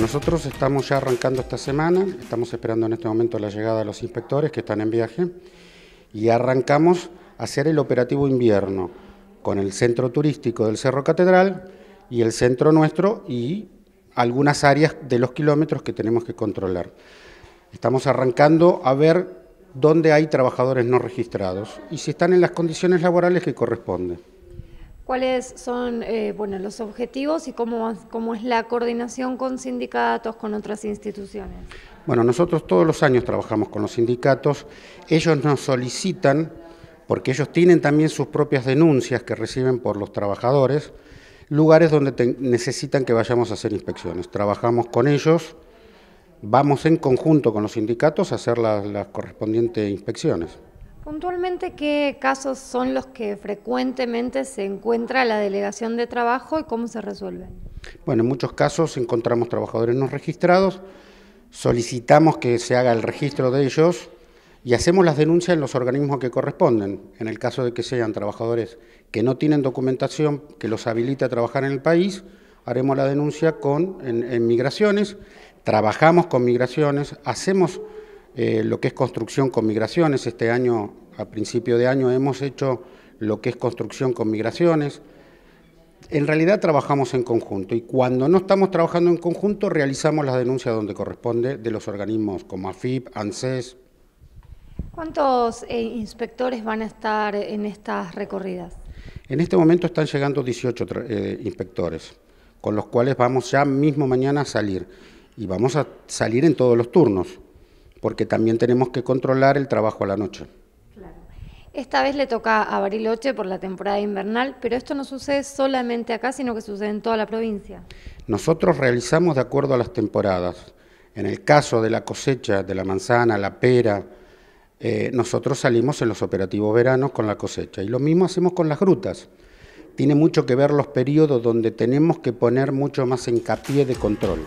nosotros estamos ya arrancando esta semana, estamos esperando en este momento la llegada de los inspectores que están en viaje y arrancamos a hacer el operativo invierno con el centro turístico del Cerro Catedral y el centro nuestro y algunas áreas de los kilómetros que tenemos que controlar. Estamos arrancando a ver dónde hay trabajadores no registrados y si están en las condiciones laborales que corresponden. ¿Cuáles son eh, bueno, los objetivos y cómo, es la coordinación con sindicatos, con otras instituciones? Bueno, nosotros todos los años trabajamos con los sindicatos. Ellos nos solicitan, porque ellos tienen también sus propias denuncias que reciben por los trabajadores, lugares donde necesitan que vayamos a hacer inspecciones. Trabajamos con ellos, vamos en conjunto con los sindicatos a hacer las correspondientes inspecciones. Puntualmente, ¿qué casos son los que frecuentemente se encuentra la delegación de trabajo y cómo se resuelven? Bueno, en muchos casos encontramos trabajadores no registrados, solicitamos que se haga el registro de ellos y hacemos las denuncias en los organismos que corresponden, en el caso de que sean trabajadores que no tienen documentación que los habilite a trabajar en el país, haremos la denuncia con, en migraciones, trabajamos con migraciones, hacemos eh, lo que es construcción con migraciones. Este año, a principio de año, hemos hecho lo que es construcción con migraciones. En realidad trabajamos en conjunto y cuando no estamos trabajando en conjunto realizamos las denuncias donde corresponde de los organismos como AFIP, ANSES. ¿Cuántos eh, inspectores van a estar en estas recorridas? En este momento están llegando 18 eh, inspectores, con los cuales vamos ya mismo mañana a salir y vamos a salir en todos los turnos porque también tenemos que controlar el trabajo a la noche. Esta vez le toca a Bariloche por la temporada invernal, pero esto no sucede solamente acá, sino que sucede en toda la provincia. Nosotros realizamos de acuerdo a las temporadas. En el caso de la cosecha de la manzana, la pera, eh, nosotros salimos en los operativos veranos con la cosecha. Y lo mismo hacemos con las grutas. Tiene mucho que ver los periodos donde tenemos que poner mucho más hincapié de control.